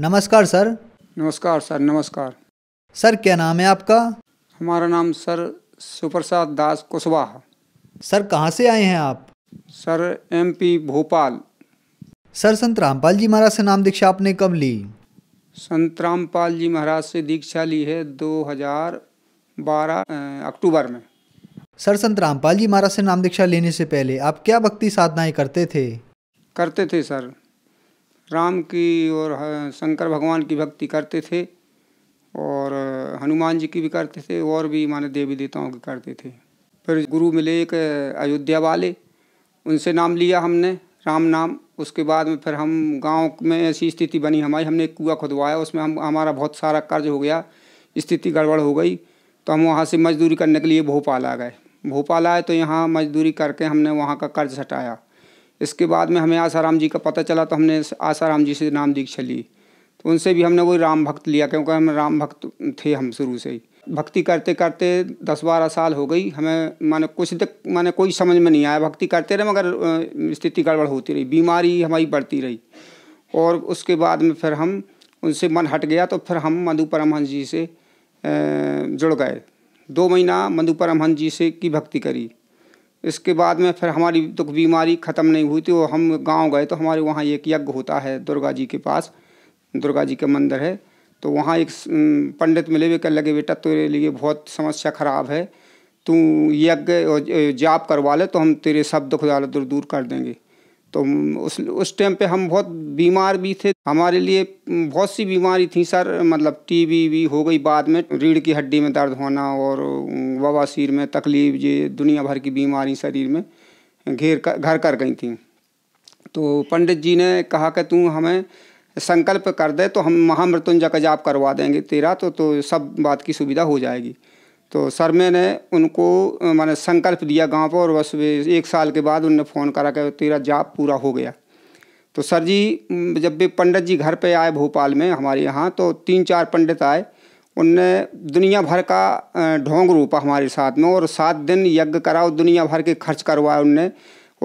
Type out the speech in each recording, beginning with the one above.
नमस्कार सर नमस्कार सर नमस्कार सर क्या नाम है आपका हमारा नाम सर सुप्रसाद दास कुशवाहा सर कहाँ से आए हैं आप सर एमपी भोपाल सर संत रामपाल जी महाराज से नाम दीक्षा आपने कब ली संत रामपाल जी महाराज से दीक्षा ली है 2012 अक्टूबर में सर संत रामपाल जी महाराज से नाम दीक्षा लेने से पहले आप क्या भक्ति साधनाएं करते थे करते थे सर राम की और शंकर भगवान की भक्ति करते थे और हनुमान जी की भी करते थे और भी माने देवी देवताओं की करते थे फिर गुरु मिले एक अयोध्या वाले उनसे नाम लिया हमने राम नाम उसके बाद में फिर हम गांव में ऐसी स्थिति बनी हमारी हमने एक कुआ खुदवाया उसमें हम हमारा बहुत सारा कर्ज हो गया स्थिति गड़बड़ हो गई तो हम वहाँ से मजदूरी करने के लिए भोपाल आ गए भोपाल आए तो यहाँ मजदूरी करके हमने वहाँ का कर्ज हटाया इसके बाद में हमें आसाराम जी का पता चला तो हमने आसाराम जी से नाम दीक्षा ली तो उनसे भी हमने वही राम भक्त लिया क्योंकि हम राम भक्त थे हम शुरू से ही भक्ति करते करते दस बारह साल हो गई हमें माने कुछ तक माने कोई समझ में नहीं आया भक्ति करते रहे मगर स्थिति गड़बड़ होती रही बीमारी हमारी बढ़ती रही और उसके बाद में फिर हम उनसे मन हट गया तो फिर हम मधु परमहंस जी से जुड़ गए दो महीना मधु परमहंस जी से की भक्ति करी इसके बाद में फिर हमारी दुख बीमारी ख़त्म नहीं हुई थी और हम गांव गए तो हमारे वहाँ एक यज्ञ होता है दुर्गा जी के पास दुर्गा जी का मंदिर है तो वहाँ एक पंडित मिले हुए कह लगे बेटा तेरे लिए बहुत समस्या ख़राब है तू यज्ञ जाप करवा ले तो हम तेरे सब दुख दूर कर देंगे तो उस उस टाइम पे हम बहुत बीमार भी थे हमारे लिए बहुत सी बीमारी थी सर मतलब टीबी भी हो गई बाद में रीढ़ की हड्डी में दर्द होना और बवासीर में तकलीफ ये दुनिया भर की बीमारी शरीर में घेर कर घर कर गई थी तो पंडित जी ने कहा कि तू हमें संकल्प कर दे तो हम महामृत्युंजय का जाप करवा देंगे तेरा तो तो सब बात की सुविधा हो जाएगी तो सर मैंने ने उनको मैंने संकल्प दिया गांव पर और बस वे एक साल के बाद उनने फ़ोन करा कि तेरा जाप पूरा हो गया तो सर जी जब भी पंडित जी घर पे आए भोपाल में हमारे यहाँ तो तीन चार पंडित आए उनने दुनिया भर का ढोंग रूपा हमारे साथ में और सात दिन यज्ञ करा और दुनिया भर के खर्च करवाए उनने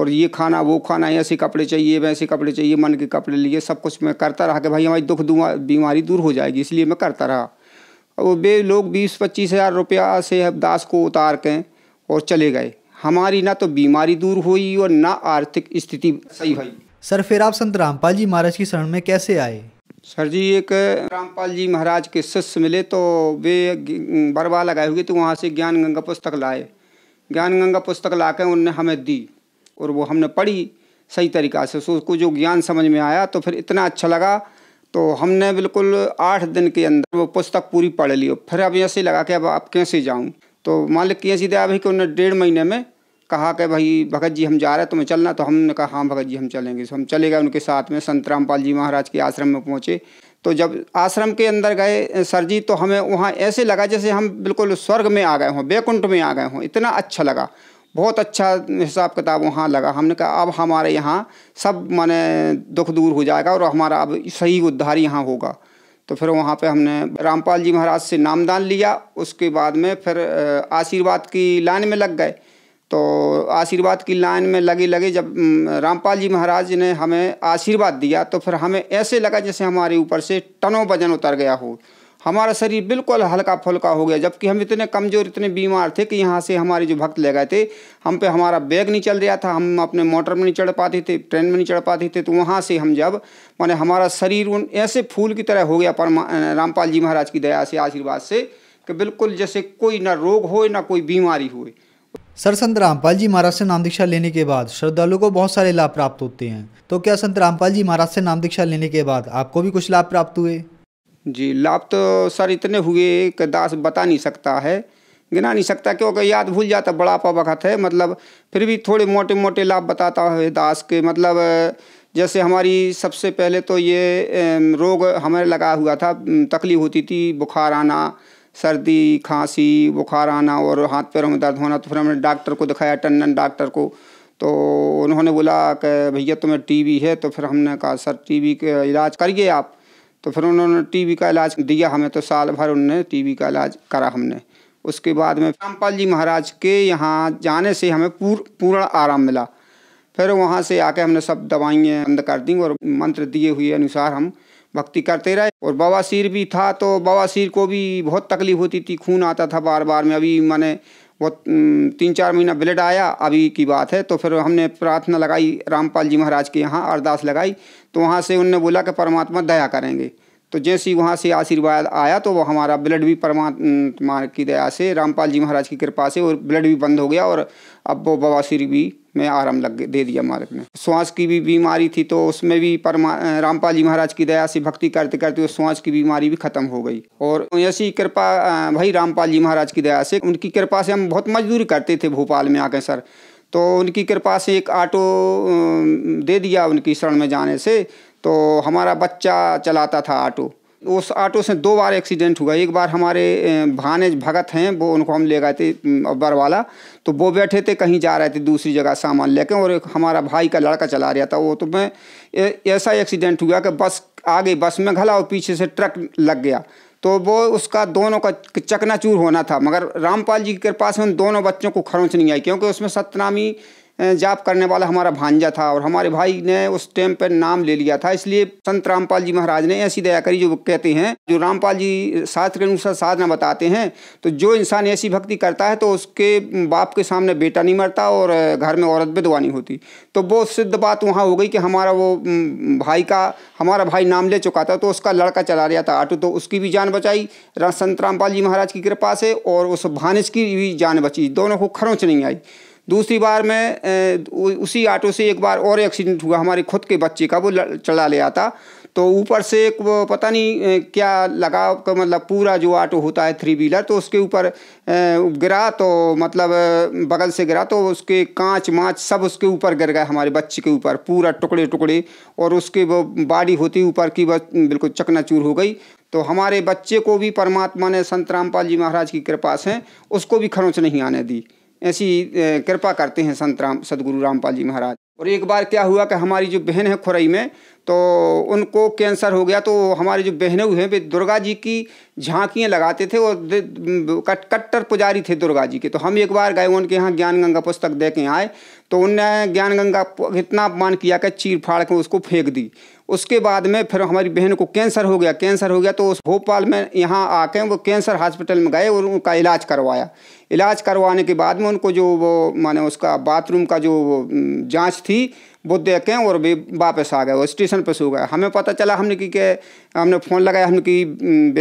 और ये खाना वो खाना ऐसे कपड़े चाहिए वैसे कपड़े चाहिए मन के कपड़े लिए सब कुछ मैं करता रहा कि भाई हमारी दुख बीमारी दूर हो जाएगी इसलिए मैं करता रहा और वे लोग बीस पच्चीस हज़ार रुपया से अब दास को उतार के और चले गए हमारी ना तो बीमारी दूर हुई और ना आर्थिक स्थिति सही हुई सर फिर आप संत रामपाल जी महाराज की शरण में कैसे आए सर जी एक रामपाल जी महाराज के शिष्य मिले तो वे बरवा लगाए हुए तो वहाँ से ज्ञान गंगा पुस्तक लाए ज्ञान गंगा पुस्तक ला कर उनने हमें दी और वो हमने पढ़ी सही तरीक़ा से उसको जो ज्ञान समझ में आया तो फिर इतना अच्छा लगा तो हमने बिल्कुल आठ दिन के अंदर वो पुस्तक पूरी पढ़ ली फिर अब ऐसे लगा कि अब आप कैसे जाऊँ तो मालिक की सीधे अभी कि उन्हें डेढ़ महीने में कहा कि भाई भगत जी हम जा रहे हैं तुम्हें चलना तो हमने कहा हाँ भगत जी हम चलेंगे तो हम चले गए उनके साथ में संत रामपाल जी महाराज के आश्रम में पहुँचे तो जब आश्रम के अंदर गए सर जी तो हमें वहाँ ऐसे लगा जैसे हम बिल्कुल स्वर्ग में आ गए हों बैकुंठ में आ गए हों इतना अच्छा लगा बहुत अच्छा हिसाब किताब वहाँ लगा हमने कहा अब हमारे यहाँ सब माने दुख दूर हो जाएगा और हमारा अब सही उद्धार यहाँ होगा तो फिर वहाँ पे हमने रामपाल जी महाराज से नामदान लिया उसके बाद में फिर आशीर्वाद की लाइन में लग गए तो आशीर्वाद की लाइन में लगे लगे जब रामपाल जी महाराज ने हमें आशीर्वाद दिया तो फिर हमें ऐसे लगा जैसे हमारे ऊपर से टनों वजन उतर गया हो हमारा शरीर बिल्कुल हल्का फुल्का हो गया जबकि हम इतने कमज़ोर इतने बीमार थे कि यहाँ से हमारे जो भक्त ले गए थे हम पे हमारा बैग नहीं चल रहा था हम अपने मोटर में नहीं चढ़ पाते थे ट्रेन में नहीं चढ़ पाते थे तो वहाँ से हम जब मैंने हमारा शरीर उन ऐसे फूल की तरह हो गया परमा रामपाल जी महाराज की दया से आशीर्वाद से कि बिल्कुल जैसे कोई ना रोग हो ना कोई बीमारी हो सर संत रामपाल जी महाराज से नाम दीक्षा लेने के बाद श्रद्धालु को बहुत सारे लाभ प्राप्त होते हैं तो क्या संत रामपाल जी महाराज से नाम दीक्षा लेने के बाद आपको भी कुछ लाभ प्राप्त हुए जी लाभ तो सर इतने हुए कि दास बता नहीं सकता है गिना नहीं सकता क्योंकि याद भूल जाता बड़ापा वक़्त है मतलब फिर भी थोड़े मोटे मोटे लाभ बताता है दास के मतलब जैसे हमारी सबसे पहले तो ये रोग हमें लगा हुआ था तकलीफ होती थी बुखार आना सर्दी खांसी बुखार आना और हाथ पैरों में दर्द होना तो फिर हमने डॉक्टर को दिखाया टंडन डॉक्टर को तो उन्होंने बोला कि भैया तुम्हें टीबी है तो फिर हमने कहा सर टीबी का इलाज करिए आप तो फिर उन्होंने टीबी का इलाज दिया हमें तो साल भर उन्होंने टीबी का इलाज करा हमने उसके बाद में रामपाल जी महाराज के यहाँ जाने से हमें पूर, पूर्ण आराम मिला फिर वहाँ से आके हमने सब दवाइयाँ बंद कर दी और मंत्र दिए हुए अनुसार हम भक्ति करते रहे और बवासीर भी था तो बवासीर को भी बहुत तकलीफ होती थी खून आता था बार बार में अभी मैंने वो तीन चार महीना ब्लड आया अभी की बात है तो फिर हमने प्रार्थना लगाई रामपाल जी महाराज के यहाँ अरदास लगाई तो वहाँ से उनने बोला कि परमात्मा दया करेंगे तो जैसे ही वहाँ से आशीर्वाद आया तो वो हमारा ब्लड भी परमात्मा की दया से रामपाल जी महाराज की कृपा से और ब्लड भी बंद हो गया और अब वो बवासीर भी में आराम लग दे दिया मालिक ने श्वास की भी बीमारी थी तो उसमें भी परमा रामपाल जी महाराज की दया से भक्ति करते करते उस श्वास की बीमारी भी खत्म हो गई और ऐसी कृपा भाई रामपाल जी महाराज की दया से उनकी कृपा से हम बहुत मजदूरी करते थे भोपाल में आकर सर तो उनकी कृपा से एक ऑटो दे दिया उनकी शरण में जाने से तो हमारा बच्चा चलाता था ऑटो उस ऑटो से दो बार एक्सीडेंट हुआ एक बार हमारे भानेज भगत हैं वो उनको हम ले गए थे बरवाला तो वो बैठे थे कहीं जा रहे थे दूसरी जगह सामान लेके और एक हमारा भाई का लड़का चला रहा था वो तो मैं ऐसा एक्सीडेंट हुआ कि बस आगे बस में घला और पीछे से ट्रक लग गया तो वो उसका दोनों का चकनाचूर होना था मगर रामपाल जी की कृपा से उन दोनों बच्चों को खरोंच नहीं आई क्योंकि उसमें सतनामी जाप करने वाला हमारा भांजा था और हमारे भाई ने उस टाइम पर नाम ले लिया था इसलिए संत रामपाल जी महाराज ने ऐसी दया करी जो कहते हैं जो रामपाल जी शास्त्र के अनुसार साधना बताते हैं तो जो इंसान ऐसी भक्ति करता है तो उसके बाप के सामने बेटा नहीं मरता और घर में औरत विधवा नहीं होती तो वो सिद्ध बात वहाँ हो गई कि हमारा वो भाई का हमारा भाई नाम ले चुका था तो उसका लड़का चला रहा था ऑटो तो उसकी भी जान बचाई संत रामपाल जी महाराज की कृपा से और उस भानिज की भी जान बची दोनों को खरोंच नहीं आई दूसरी बार मैं उसी ऑटो से एक बार और एक्सीडेंट हुआ हमारे खुद के बच्चे का वो चला ले आता तो ऊपर से एक वो पता नहीं क्या लगा का मतलब पूरा जो ऑटो होता है थ्री व्हीलर तो उसके ऊपर गिरा तो मतलब बगल से गिरा तो उसके कांच माँच सब उसके ऊपर गिर गए हमारे बच्चे के ऊपर पूरा टुकड़े टुकड़े और उसके वो बाड़ी होती ऊपर की बस बिल्कुल चकनाचूर हो गई तो हमारे बच्चे को भी परमात्मा ने संत रामपाल जी महाराज की कृपा से उसको भी खरोंच नहीं आने दी ऐसी कृपा करते हैं संत राम सदगुरु रामपाल जी महाराज और एक बार क्या हुआ कि हमारी जो बहन है खुरई में तो उनको कैंसर हो गया तो हमारे जो बहनें हैं वे दुर्गा जी की झांकियाँ लगाते थे और कट, कट्टर पुजारी थे दुर्गा जी के तो हम एक बार गए उनके यहाँ ज्ञान गंगा पुस्तक दे के आए तो उनने ज्ञान गंगा इतना अपमान किया कि चीर फाड़ के उसको फेंक दी उसके बाद में फिर हमारी बहन को कैंसर हो गया कैंसर हो गया तो उस भोपाल में यहाँ आके वो कैंसर हॉस्पिटल में गए और उनका इलाज करवाया इलाज करवाने के बाद में उनको जो वो माने उसका बाथरूम का जो जांच थी वो देखें और भी वापस आ गए वो स्टेशन पर सो गए हमें पता चला हमने कि के हमने फ़ोन लगाया हमने कि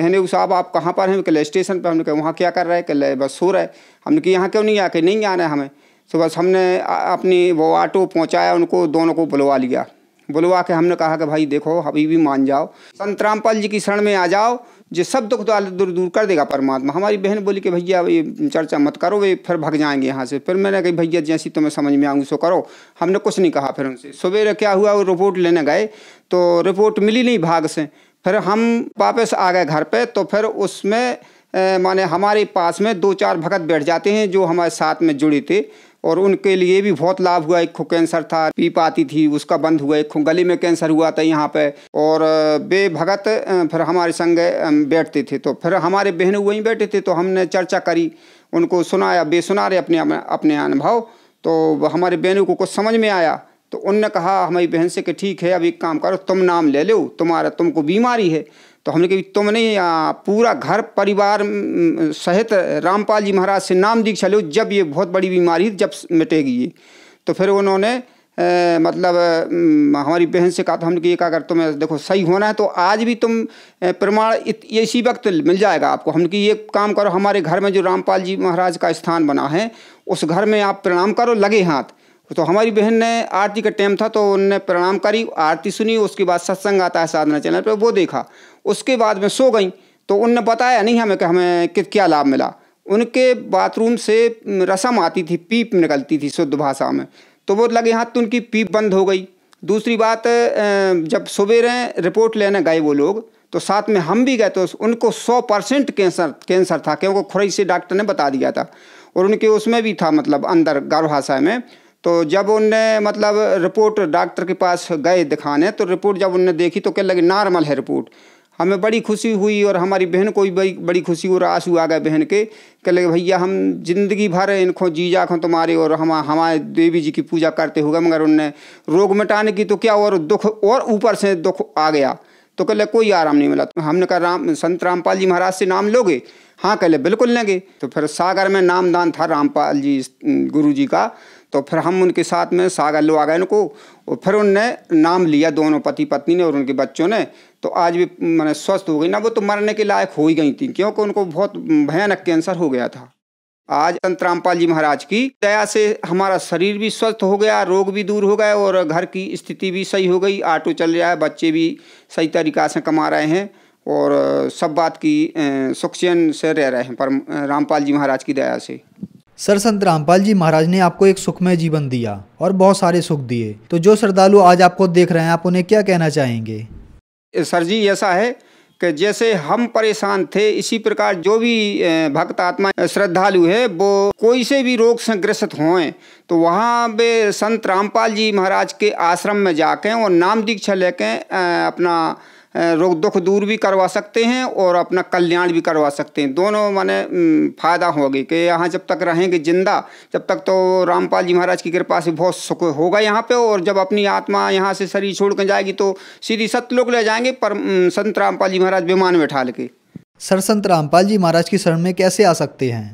बहने साहब आप कहाँ पर हैं कहे स्टेशन पर हमने कहा वहाँ क्या कर रहे हैं कि बस सो रहे हमने कि यहाँ क्यों नहीं आके नहीं आना है हमें तो बस हमने अपनी वो ऑटो पहुँचाया उनको दोनों को बुलवा लिया बुलवा के हमने कहा कि भाई देखो अभी भी मान जाओ संत रामपाल जी की शरण में आ जाओ जो सब दुख दूर दूर कर देगा परमात्मा हमारी बहन बोली कि भैया ये चर्चा मत करो वे फिर भग जाएंगे यहाँ से फिर मैंने कही भैया जैसी तुम्हें समझ में आऊँगी सो करो हमने कुछ नहीं कहा फिर उनसे सवेरे क्या हुआ वो रिपोर्ट लेने गए तो रिपोर्ट मिली नहीं भाग से फिर हम वापस आ गए घर पे तो फिर उसमें माने हमारे पास में दो चार भगत बैठ जाते हैं जो हमारे साथ में जुड़े थे और उनके लिए भी बहुत लाभ हुआ एक खो कैंसर था पीप आती थी उसका बंद हुआ एक खो गले में कैंसर हुआ था यहाँ पे और वे भगत फिर हमारे संग बैठते थे तो फिर हमारे बहन वहीं बैठे थे तो हमने चर्चा करी उनको सुनाया बे सुना रहे अपने अपने अनुभव तो हमारे बहनों को कुछ समझ में आया तो उनने कहा हमारी बहन से कि ठीक है अब एक काम करो तुम नाम ले लो तुम्हारा तुमको बीमारी है तो हमने कहा तुम नहीं पूरा घर परिवार सहित रामपाल जी महाराज से नाम दीक्षा लो जब ये बहुत बड़ी बीमारी जब मिटेगी ये तो फिर उन्होंने ए, मतलब हमारी बहन से कहा था हमने ये कहा अगर तुम्हें देखो सही होना है तो आज भी तुम प्रमाण इसी वक्त मिल जाएगा आपको हमने कि ये काम करो हमारे घर में जो रामपाल जी महाराज का स्थान बना है उस घर में आप प्रणाम करो लगे हाथ तो हमारी बहन ने आरती का टाइम था तो उनने प्रणाम करी आरती सुनी उसके बाद सत्संग आता है साधना चैनल पर वो देखा उसके बाद में सो गई तो उनने बताया नहीं हमें कि हमें क्या लाभ मिला उनके बाथरूम से रसम आती थी पीप निकलती थी शुद्ध भाषा में तो वो लगे हाथ तो उनकी पीप बंद हो गई दूसरी बात जब सवेरे रिपोर्ट लेने गए वो लोग तो साथ में हम भी गए तो उनको सौ परसेंट कैंसर कैंसर था क्योंकि खुरई से डॉक्टर ने बता दिया था और उनके उसमें भी था मतलब अंदर गर्भाशय में तो जब उनने मतलब रिपोर्ट डॉक्टर के पास गए दिखाने तो रिपोर्ट जब उनने देखी तो कहने लगे नॉर्मल है रिपोर्ट हमें बड़ी खुशी हुई और हमारी बहन को भी बड़ी बड़ी खुशी और आंसू आ गए बहन के कहले भैया हम जिंदगी भर इनको जी खो तुम्हारे और हम हमारे देवी जी की पूजा करते हुए मगर उनने रोग मिटाने की तो क्या और दुख और ऊपर से दुख आ गया तो कहले कोई आराम नहीं मिला तो हमने कहा राम संत रामपाल जी महाराज से नाम लोगे हाँ कहले बिल्कुल लेंगे तो फिर सागर में नामदान था रामपाल जी गुरु जी का तो फिर हम उनके साथ में सागर लो आ गए उनको और फिर उनने नाम लिया दोनों पति पत्नी ने और उनके बच्चों ने तो आज भी मैंने स्वस्थ हो गई ना वो तो मरने के लायक हो ही गई थी क्योंकि उनको बहुत भयानक कैंसर हो गया था आज संत रामपाल जी महाराज की दया से हमारा शरीर भी स्वस्थ हो गया रोग भी दूर हो गए और घर की स्थिति भी सही हो गई ऑटो चल रहा है बच्चे भी सही तरीका से कमा रहे हैं और सब बात की सुखचैन से रह रहे हैं पर रामपाल जी महाराज की दया से सर संत रामपाल जी महाराज ने आपको एक सुखमय जीवन दिया और बहुत सारे सुख दिए तो जो श्रद्धालु आज आपको देख रहे हैं आप उन्हें क्या कहना चाहेंगे सर जी ऐसा है कि जैसे हम परेशान थे इसी प्रकार जो भी भक्त आत्मा श्रद्धालु है वो कोई से भी रोग से ग्रसित हों तो वहाँ वे संत रामपाल जी महाराज के आश्रम में जाके और नाम दीक्षा लेके अपना रोग दुख दूर भी करवा सकते हैं और अपना कल्याण भी करवा सकते हैं दोनों माने फ़ायदा होगी कि यहाँ जब तक रहेंगे जिंदा जब तक तो रामपाल जी महाराज की कृपा से बहुत सुख होगा यहाँ पे और जब अपनी आत्मा यहाँ से शरीर छोड़ कर जाएगी तो सीधी सतलोक ले जाएंगे पर संत रामपाल जी महाराज विमान में ठाल के सर संत रामपाल जी महाराज की शरण में कैसे आ सकते हैं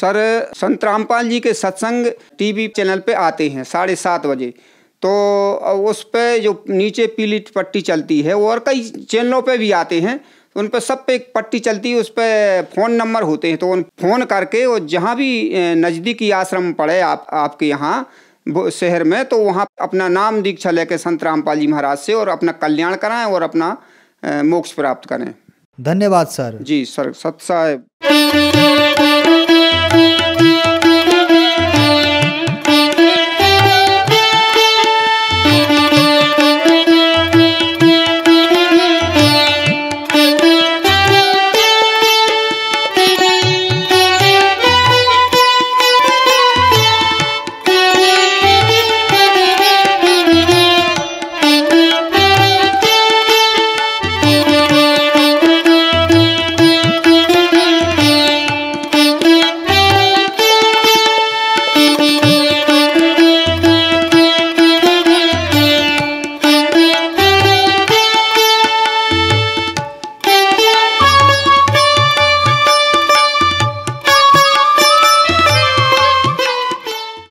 सर संत रामपाल जी के सत्संग टीवी चैनल पे आते हैं साढ़े सात बजे तो उस पर जो नीचे पीली पट्टी चलती है और कई चैनलों पे भी आते हैं उन पर सब पे एक पट्टी चलती है उस पर फ़ोन नंबर होते हैं तो उन फ़ोन करके और जहाँ भी नज़दीकी आश्रम पड़े आप आपके यहाँ शहर में तो वहाँ अपना नाम दीक्षा लेके संत रामपाल जी महाराज से और अपना कल्याण कराएं और अपना मोक्ष प्राप्त करें धन्यवाद सर जी सर सत साहेब